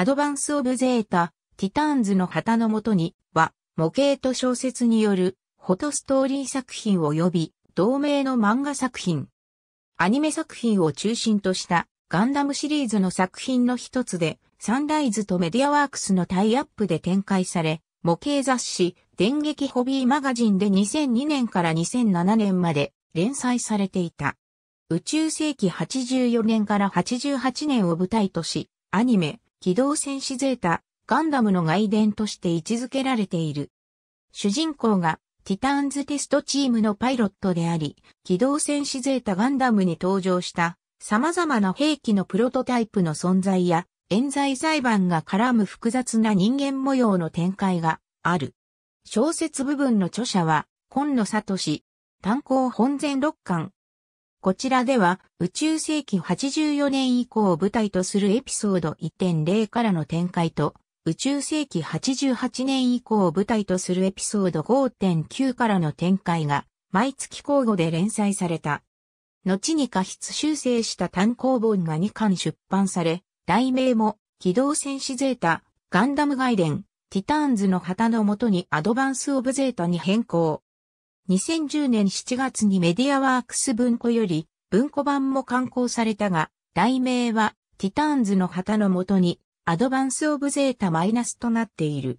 アドバンス・オブ・ゼータ、ティターンズの旗のもとには、模型と小説によるフォトストーリー作品及び同名の漫画作品。アニメ作品を中心としたガンダムシリーズの作品の一つで、サンライズとメディアワークスのタイアップで展開され、模型雑誌、電撃ホビーマガジンで2002年から2007年まで連載されていた。宇宙世紀84年から88年を舞台とし、アニメ、機動戦士ゼータ、ガンダムの外伝として位置づけられている。主人公がティターンズテストチームのパイロットであり、機動戦士ゼータガンダムに登場した様々な兵器のプロトタイプの存在や、冤罪裁判が絡む複雑な人間模様の展開がある。小説部分の著者は、今野里氏、単行本全6巻、こちらでは宇宙世紀84年以降を舞台とするエピソード1.0からの展開と、宇宙世紀88年以降を舞台とするエピソード5.9からの展開が毎月交互で連載された。後に過失修正した単行本が2巻出版され、題名も機動戦士ゼータ、ガンダム外伝、ティターンズの旗のもとにアドバンスオブゼータに変更。2010年7月にメディアワークス文庫より文庫版も刊行されたが、題名はティターンズの旗のもとにアドバンスオブゼータマイナスとなっている。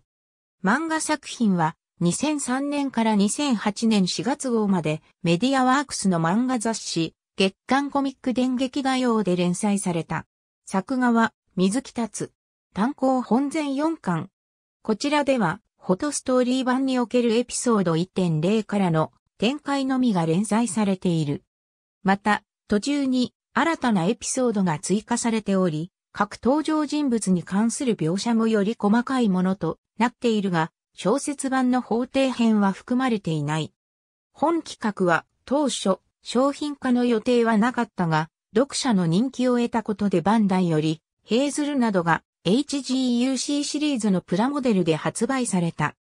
漫画作品は2003年から2008年4月号までメディアワークスの漫画雑誌月刊コミック電撃画用で連載された。作画は水木立。単行本全4巻。こちらではフォトストーリー版におけるエピソード1.0からの展開のみが連載されている。また、途中に新たなエピソードが追加されており、各登場人物に関する描写もより細かいものとなっているが、小説版の法廷編は含まれていない。本企画は当初商品化の予定はなかったが、読者の人気を得たことでバンダイより、ヘーズルなどが HGUC シリーズのプラモデルで発売された。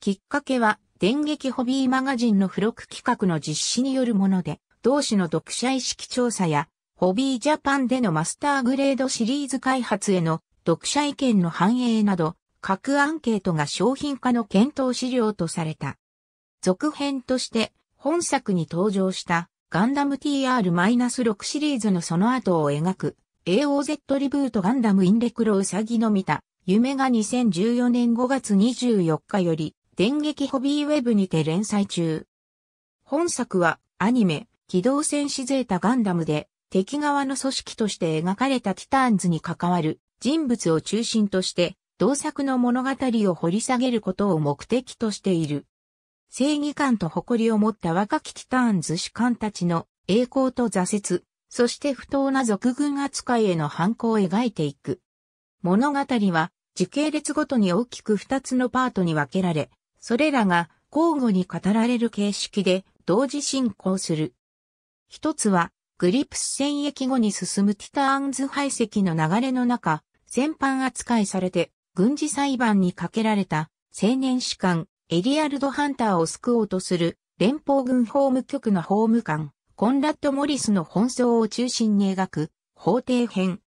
きっかけは、電撃ホビーマガジンの付録企画の実施によるもので、同種の読者意識調査や、ホビージャパンでのマスターグレードシリーズ開発への読者意見の反映など、各アンケートが商品化の検討資料とされた。続編として本作に登場したガンダム TR-6 シリーズのその後を描く AOZ リブートガンダムインレクロウサギの見た夢が2014年5月24日より電撃ホビーウェブにて連載中。本作はアニメ機動戦士ゼータガンダムで敵側の組織として描かれたティターンズに関わる人物を中心として同作の物語を掘り下げることを目的としている。正義感と誇りを持った若きティターンズ士官たちの栄光と挫折、そして不当な俗軍扱いへの反抗を描いていく。物語は時系列ごとに大きく二つのパートに分けられ、それらが交互に語られる形式で同時進行する。一つは、グリプス戦役後に進むティターンズ排斥の流れの中、全般扱いされて軍事裁判にかけられた青年士官エリアルド・ハンターを救おうとする連邦軍法務局の法務官。コンラッド・モリスの奔走を中心に描く、法廷編。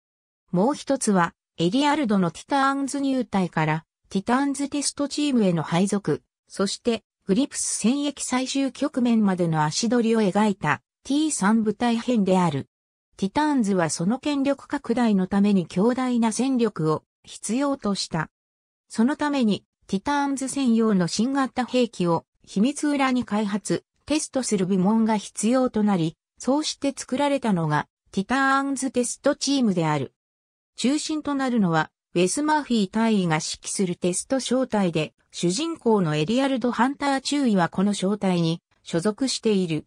もう一つは、エリアルドのティターンズ入隊から、ティターンズテストチームへの配属、そして、グリプス戦役最終局面までの足取りを描いた T3 部隊編である。ティターンズはその権力拡大のために強大な戦力を必要とした。そのためにティターンズ専用の新型兵器を秘密裏に開発、テストする部門が必要となり、そうして作られたのがティターンズテストチームである。中心となるのは、ウェス・マーフィー大尉が指揮するテスト招待で、主人公のエリアルド・ハンター中尉はこの招待に所属している。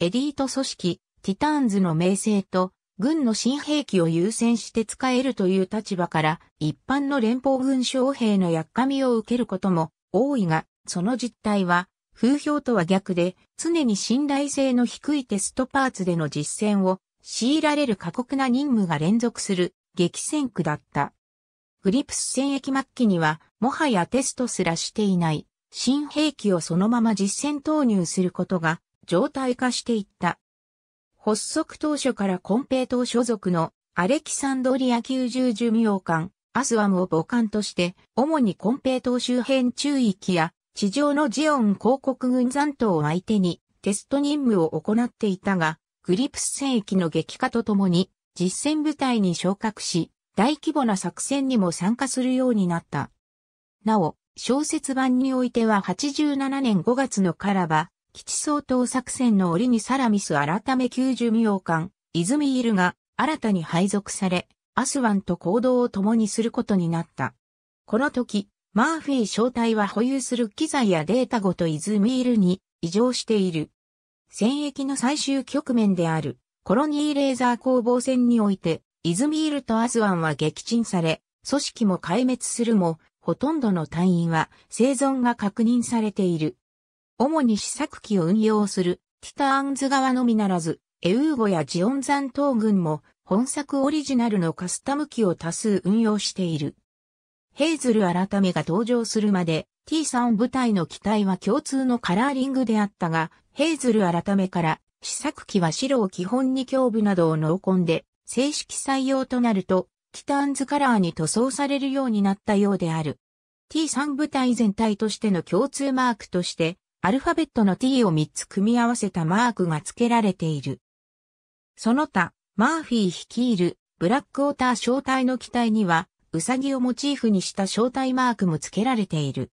エリート組織、ティターンズの名声と、軍の新兵器を優先して使えるという立場から、一般の連邦軍将兵のやっかみを受けることも多いが、その実態は、風評とは逆で、常に信頼性の低いテストパーツでの実践を強いられる過酷な任務が連続する激戦区だった。グリプス戦役末期には、もはやテストすらしていない、新兵器をそのまま実戦投入することが、常態化していった。発足当初からコンペイ党所属のアレキサンドリア級十寿命艦、アスワムを母艦として、主にコンペイ島周辺中域や地上のジオン広告軍残党を相手にテスト任務を行っていたが、グリプス戦役の激化とともに実戦部隊に昇格し、大規模な作戦にも参加するようになった。なお、小説版においては87年5月のカラバ、基地総統作戦の折にサラミス改め90イズ・泉イルが新たに配属され、アスワンと行動を共にすることになった。この時、マーフィー小隊は保有する機材やデータごとイズミールに異常している。戦役の最終局面であるコロニーレーザー攻防戦において、イズミールとアスワンは撃沈され、組織も壊滅するも、ほとんどの隊員は生存が確認されている。主に試作機を運用するティターンズ側のみならず、エウーゴやジオン残党軍も本作オリジナルのカスタム機を多数運用している。ヘイズル改めが登場するまで T3 部隊の機体は共通のカラーリングであったが、ヘイズル改めから試作機は白を基本に胸部などを濃紺で正式採用となるとキターンズカラーに塗装されるようになったようである。T3 部隊全体としての共通マークとして、アルファベットの T を3つ組み合わせたマークが付けられている。その他、マーフィー率いるブラックウォーター小隊の機体には、ウサギをモチーフにした招待マークも付けられている。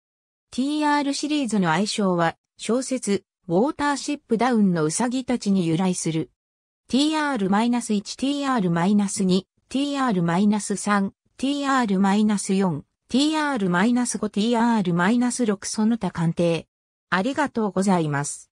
TR シリーズの愛称は、小説、ウォーターシップダウンのウサギたちに由来する。TR-1、TR-2、TR-3、TR-4、TR-5、TR-6 その他鑑定。ありがとうございます。